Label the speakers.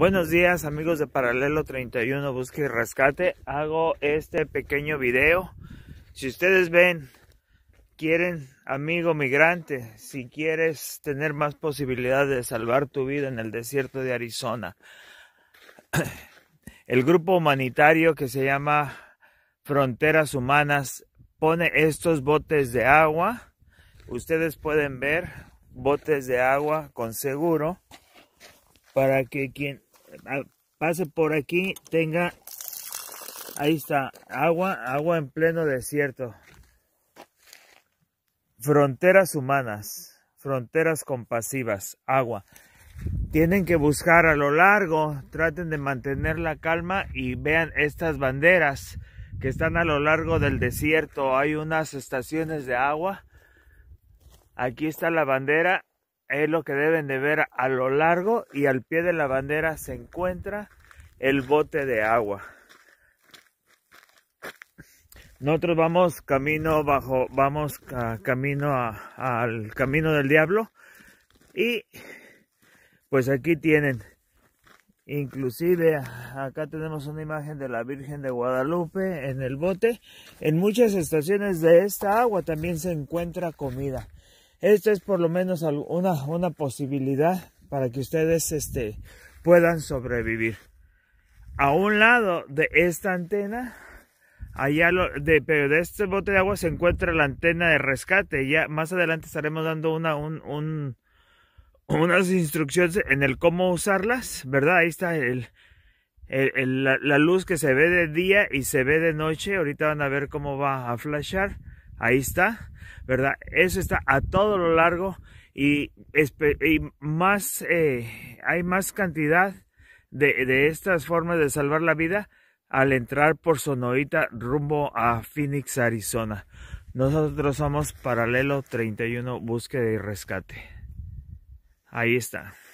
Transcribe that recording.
Speaker 1: Buenos días amigos de Paralelo 31 Busque y Rescate. Hago este pequeño video. Si ustedes ven, quieren, amigo migrante, si quieres tener más posibilidades de salvar tu vida en el desierto de Arizona, el grupo humanitario que se llama Fronteras Humanas pone estos botes de agua. Ustedes pueden ver botes de agua con seguro para que quien pase por aquí, tenga, ahí está, agua, agua en pleno desierto. Fronteras humanas, fronteras compasivas, agua. Tienen que buscar a lo largo, traten de mantener la calma y vean estas banderas que están a lo largo del desierto. Hay unas estaciones de agua. Aquí está la bandera es lo que deben de ver a lo largo y al pie de la bandera se encuentra el bote de agua. Nosotros vamos camino bajo, vamos camino al camino del diablo y pues aquí tienen, inclusive acá tenemos una imagen de la Virgen de Guadalupe en el bote. En muchas estaciones de esta agua también se encuentra comida. Esto es por lo menos una, una posibilidad para que ustedes este, puedan sobrevivir. A un lado de esta antena, allá de, de este bote de agua se encuentra la antena de rescate. Ya más adelante estaremos dando una, un, un, unas instrucciones en el cómo usarlas, ¿verdad? Ahí está el, el, la, la, luz que se ve de día y se ve de noche. Ahorita van a ver cómo va a flashar. Ahí está, ¿verdad? Eso está a todo lo largo y, más, eh, hay más cantidad de, de estas formas de salvar la vida al entrar por Sonoita rumbo a Phoenix, Arizona. Nosotros somos Paralelo 31 Búsqueda y Rescate. Ahí está.